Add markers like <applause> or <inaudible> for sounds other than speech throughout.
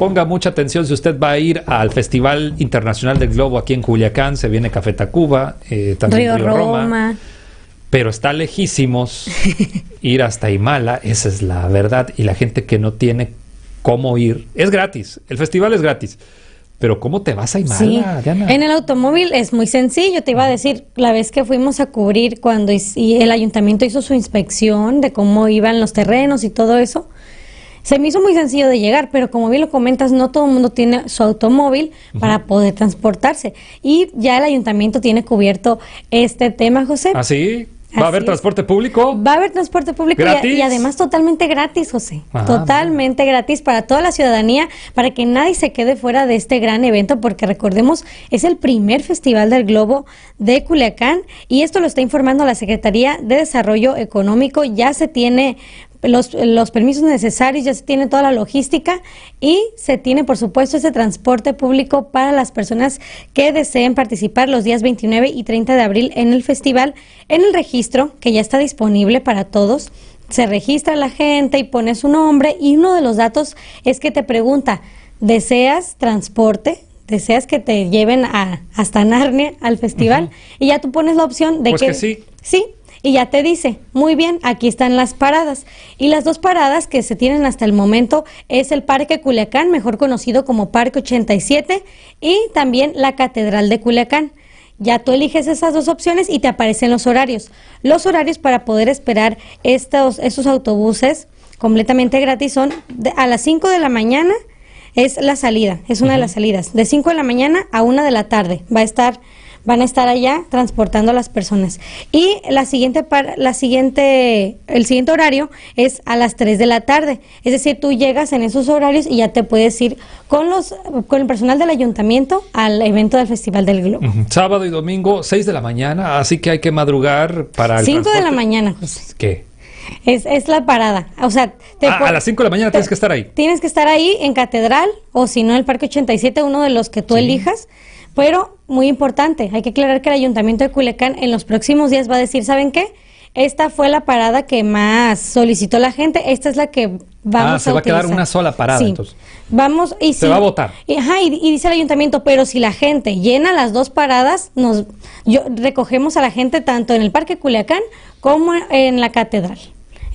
ponga mucha atención si usted va a ir al Festival Internacional del Globo aquí en Culiacán, se viene Café Tacuba, eh, también Río, Roma. pero está lejísimos <laughs> ir hasta himala esa es la verdad, y la gente que no tiene cómo ir, es gratis, el festival es gratis. Pero ¿cómo te vas a Himala? En el automóvil es muy sencillo, te iba a decir, la vez que fuimos a cubrir cuando el ayuntamiento hizo su inspección de cómo iban los terrenos y todo eso, se me hizo muy sencillo de llegar, pero como bien lo comentas, no todo el mundo tiene su automóvil para poder transportarse. Y ya el ayuntamiento tiene cubierto este tema, José. Así. ¿Ah, ¿Va a haber transporte público? Va a haber transporte público y, además totalmente gratis, José. Ah, totalmente gratis para toda la ciudadanía, para que nadie se quede fuera de este gran evento, porque recordemos, es el primer festival del globo de Culiacán y esto lo está informando la Secretaría de Desarrollo Económico. Ya se tiene los, los, permisos necesarios, ya se tiene toda la logística y se tiene, por supuesto, ese transporte público para las personas que deseen participar los días 29 y 30 de abril en el festival, en el registro que ya está disponible para todos. Se registra la gente y pones su nombre y uno de los datos es que te pregunta, ¿deseas transporte? deseas que te lleven a, hasta Narnia al festival y ya tú pones la opción de pues que, que sí. sí y ya te dice, muy bien, aquí están las paradas. Y las dos paradas que se tienen hasta el momento es el Parque Culiacán, mejor conocido como Parque 87, y también la Catedral de Culiacán. Ya tú eliges esas dos opciones y te aparecen los horarios. Los horarios para poder esperar estos, esos autobuses completamente gratis son de, a las 5 de la mañana es la salida, es una de las salidas. De 5 de la mañana a 1 de la tarde va a estar van a estar allá transportando a las personas. Y la siguiente, la siguiente, el siguiente horario es a las 3 de la tarde. Es decir, tú llegas en esos horarios y ya te puedes ir con, los, con el personal del ayuntamiento al evento del Festival del Globo. Sábado y domingo, 6 de la mañana, así que hay que madrugar para el 5 de la mañana, José. ¿Qué? Es, la parada. O sea, te ah, a las 5 de la mañana tienes que estar ahí. Tienes que estar ahí en Catedral o si no, el Parque 87, uno de los que tú elijas. Pero, muy importante, hay que aclarar que el Ayuntamiento de Culiacán en los próximos días va a decir, ¿saben qué? Esta fue la parada que más solicitó la gente. Esta es la que vamos ah, se va a quedar una sola parada, entonces. Vamos y se va a votar. Y, ajá, y, dice el ayuntamiento, pero si la gente llena las dos paradas, nos yo, recogemos a la gente tanto en el Parque Culiacán como en la catedral.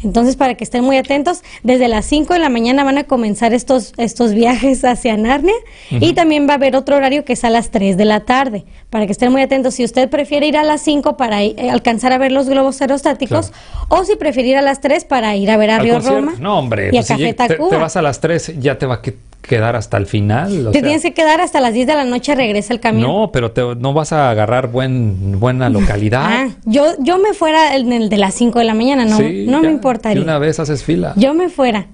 Entonces, para que estén muy atentos, desde las 5 de la mañana van a comenzar estos, estos viajes hacia Narnia y también va a haber otro horario que es a las 3 de la tarde. Para que estén muy atentos, si usted prefiere ir a las 5 para eh, alcanzar a ver los globos aerostáticos o si prefiere ir a las 3 para ir a ver a Río Roma Te, vas a las 3, ya te va a quedar hasta el final. te tienes que quedar hasta las 10 de la noche, regresa el camión. No, pero no vas a agarrar buen, buena localidad. Ah, yo, yo me fuera en el de las 5 de la mañana, no, no me importaría. Y una vez haces fila. Yo me fuera.